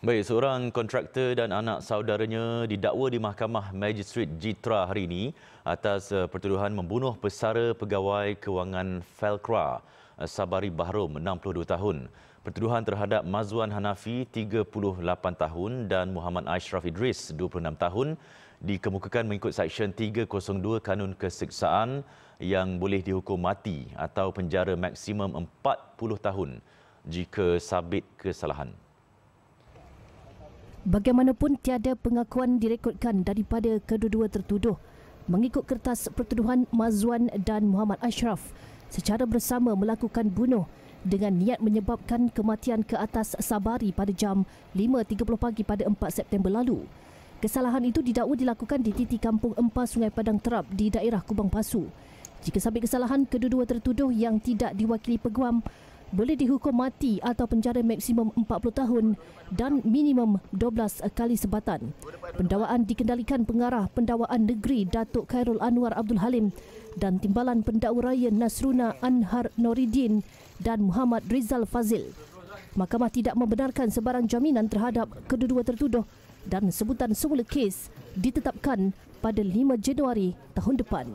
Baik, seorang kontraktor dan anak saudaranya didakwa di Mahkamah Magistrate Jitra hari ini atas eh, pertuduhan membunuh pesara pegawai kewangan Felcra eh, Sabari Bahrom 62 tahun. Pertuduhan terhadap Mazwan Hanafi 38 tahun dan Muhammad Ashraf Idris 26 tahun dikemukakan mengikut Seksyen 302 Kanun Keseksaan yang boleh dihukum mati atau penjara maksimum 40 tahun jika sabit kesalahan. Bagaimanapun tiada pengakuan direkodkan daripada kedua-dua tertuduh mengikut kertas pertuduhan Mazwan dan Muhammad Ashraf secara bersama melakukan bunuh dengan niat menyebabkan kematian ke atas Sabari pada jam 5.30 pagi pada 4 September lalu. Kesalahan itu didakwa dilakukan di titik Kampung Empas Sungai Padang Terap di daerah Kubang Pasu. Jika sampai kesalahan kedua-dua tertuduh yang tidak diwakili peguam boleh dihukum mati atau penjara maksimum 40 tahun dan minimum 12 kali sebatan. Pendawaan dikendalikan pengarah pendawaan negeri Datuk Khairul Anwar Abdul Halim dan timbalan pendakwa raya Nasruna Anhar Noridin dan Muhammad Rizal Fazil. Mahkamah tidak membenarkan sebarang jaminan terhadap kedua-dua tertuduh dan sebutan semula kes ditetapkan pada 5 Januari tahun depan.